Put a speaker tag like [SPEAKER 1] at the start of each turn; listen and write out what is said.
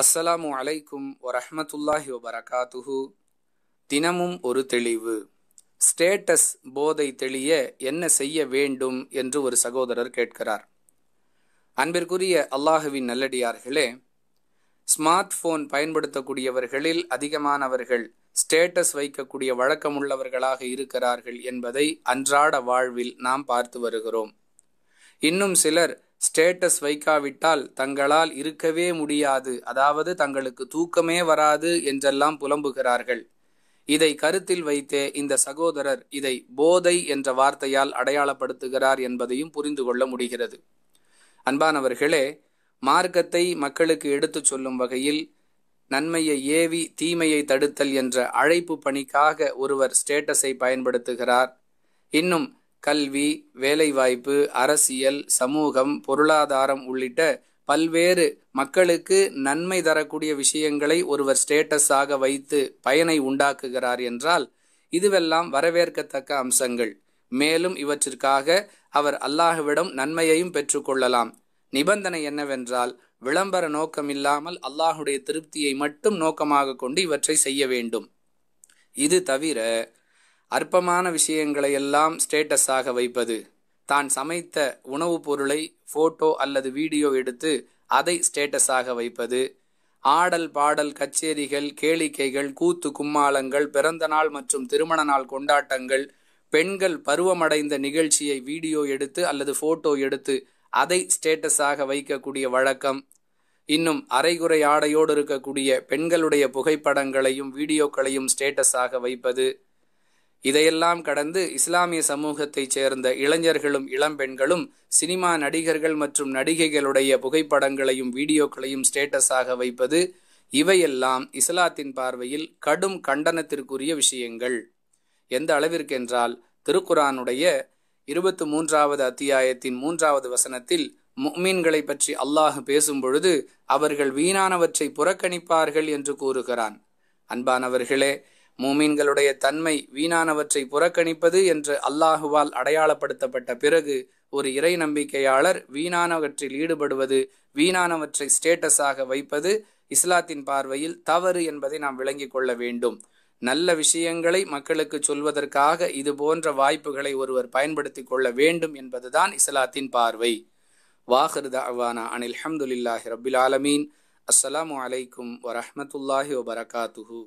[SPEAKER 1] அஸ்ஸலாமு அலைக்கும் வரஹமத்துல்லாஹி வபரகாத்துஹு தினமும் ஒரு தெளிவு ஸ்டேட்டஸ் போதை தெளிய என்ன செய்ய வேண்டும் என்று ஒரு சகோதரர் கேட்கிறார் அன்பிற்குரிய அல்லாஹுவின் நல்லடியார்களே ஸ்மார்ட் போன் பயன்படுத்தக்கூடியவர்களில் அதிகமானவர்கள் ஸ்டேட்டஸ் வைக்கக்கூடிய வழக்கமுள்ளவர்களாக இருக்கிறார்கள் என்பதை அன்றாட வாழ்வில் நாம் பார்த்து வருகிறோம் இன்னும் சிலர் ஸ்டேட்டஸ் வைக்காவிட்டால் தங்களால் இருக்கவே முடியாது அதாவது தங்களுக்கு தூக்கமே வராது என்றெல்லாம் புலம்புகிறார்கள் இதை கருத்தில் வைத்தே இந்த சகோதரர் இதை போதை என்ற வார்த்தையால் அடையாளப்படுத்துகிறார் என்பதையும் புரிந்து கொள்ள முடிகிறது அன்பானவர்களே மார்க்கத்தை மக்களுக்கு எடுத்துச் சொல்லும் வகையில் நன்மையை ஏவி தீமையை தடுத்தல் என்ற அழைப்பு பணிக்காக ஒருவர் ஸ்டேட்டஸை பயன்படுத்துகிறார் இன்னும் கல்வி வேலைவாய்ப்பு அரசியல் சமூகம் பொருளாதாரம் உள்ளிட்ட பல்வேறு மக்களுக்கு நன்மை தரக்கூடிய விஷயங்களை ஒருவர் ஸ்டேட்டஸாக வைத்து பயனை உண்டாக்குகிறார் என்றால் இதுவெல்லாம் வரவேற்கத்தக்க அம்சங்கள் மேலும் இவற்றிற்காக அவர் அல்லாஹுவிடம் நன்மையையும் பெற்றுக்கொள்ளலாம் நிபந்தனை என்னவென்றால் விளம்பர நோக்கம் இல்லாமல் அல்லாஹுடைய திருப்தியை மட்டும் நோக்கமாக கொண்டு இவற்றை செய்ய வேண்டும் இது தவிர அற்பமான விஷயங்களை எல்லாம் ஸ்டேட்டஸாக வைப்பது தான் சமைத்த உணவுப் பொருளை ஃபோட்டோ அல்லது வீடியோ எடுத்து அதை ஸ்டேட்டஸாக வைப்பது ஆடல் பாடல் கச்சேரிகள் கேளிக்கைகள் கூத்து கும்மாளங்கள் பிறந்த நாள் மற்றும் திருமண நாள் கொண்டாட்டங்கள் பெண்கள் பருவமடைந்த நிகழ்ச்சியை வீடியோ எடுத்து அல்லது ஃபோட்டோ எடுத்து அதை ஸ்டேட்டஸாக வைக்கக்கூடிய வழக்கம் இன்னும் அரைகுறை ஆடையோடு இருக்கக்கூடிய பெண்களுடைய புகைப்படங்களையும் வீடியோக்களையும் ஸ்டேட்டஸாக வைப்பது இதையெல்லாம் கடந்து இஸ்லாமிய சமூகத்தைச் சேர்ந்த இளைஞர்களும் இளம்பெண்களும் சினிமா நடிகர்கள் மற்றும் நடிகைகளுடைய புகைப்படங்களையும் வீடியோக்களையும் ஸ்டேட்டஸாக வைப்பது இவையெல்லாம் இஸ்லாத்தின் பார்வையில் கடும் கண்டனத்திற்குரிய விஷயங்கள் எந்த அளவிற்கென்றால் திருக்குரானுடைய இருபத்து மூன்றாவது அத்தியாயத்தின் மூன்றாவது வசனத்தில் முக்மீன்களை பற்றி அல்லாஹ் பேசும் பொழுது அவர்கள் வீணானவற்றை புறக்கணிப்பார்கள் என்று கூறுகிறான் அன்பானவர்களே மூமீன்களுடைய தன்மை வீணானவற்றை புறக்கணிப்பது என்று அல்லாஹுவால் அடையாளப்படுத்தப்பட்ட பிறகு ஒரு இறை நம்பிக்கையாளர் வீணானவற்றில் ஈடுபடுவது வீணானவற்றை ஸ்டேட்டஸாக வைப்பது இஸ்லாத்தின் பார்வையில் தவறு என்பதை நாம் விளங்கிக் கொள்ள வேண்டும் நல்ல விஷயங்களை மக்களுக்கு சொல்வதற்காக இது போன்ற வாய்ப்புகளை ஒருவர் பயன்படுத்திக் கொள்ள வேண்டும் என்பதுதான் இஸ்லாத்தின் பார்வை வாஹர் அனில் அஹமதுல்லாஹி ரபில் ஆலமீன் அஸ்ஸலாமு அலைக்கும் வரஹமத்துல்லாஹி வபரகாத்துஹூ